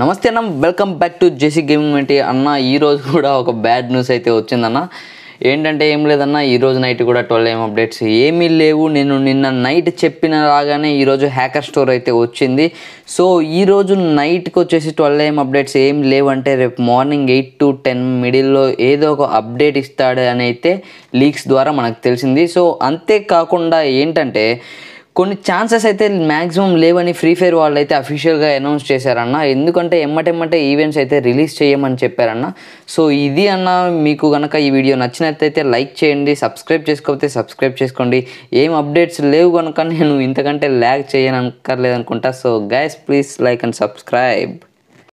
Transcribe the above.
నమస్తే అన్న welcome back to JC gaming ఏంటి అన్న ఈరోజు కూడా ఒక బ్యాడ్ న్యూస్ అయితే వచ్చిందన్న ఏంటంటే ఏం లేదన్న ఈరోజు నైట్ కూడా ట్వెల్వ్ ఏం అప్డేట్స్ ఏమీ లేవు నేను నిన్న నైట్ చెప్పిన లాగానే ఈరోజు హ్యాకర్ స్టోర్ అయితే వచ్చింది సో ఈరోజు నైట్కి వచ్చేసి ట్వెల్వ్ ఏం అప్డేట్స్ ఏం లేవంటే రేపు మార్నింగ్ ఎయిట్ టు టెన్ మిడిల్లో ఏదో ఒక అప్డేట్ ఇస్తాడు అని అయితే లీక్స్ ద్వారా మనకు తెలిసింది సో అంతేకాకుండా ఏంటంటే కొన్ని ఛాన్సెస్ అయితే మ్యాక్సిమం లేవని ఫ్రీ ఫైర్ వాళ్ళు అయితే అఫీషియల్గా అనౌన్స్ చేశారన్న ఎందుకంటే ఎమ్మటెమ్మటే ఈవెంట్స్ అయితే రిలీజ్ చేయమని చెప్పారన్న సో ఇది అన్న మీకు కనుక ఈ వీడియో నచ్చినట్లయితే లైక్ చేయండి సబ్స్క్రైబ్ చేసుకోకపోతే సబ్స్క్రైబ్ చేసుకోండి ఏం అప్డేట్స్ లేవు కనుక నేను ఇంతకంటే ల్యాగ్ చేయనక్కర్లేదు అనుకుంటా so guys please like and subscribe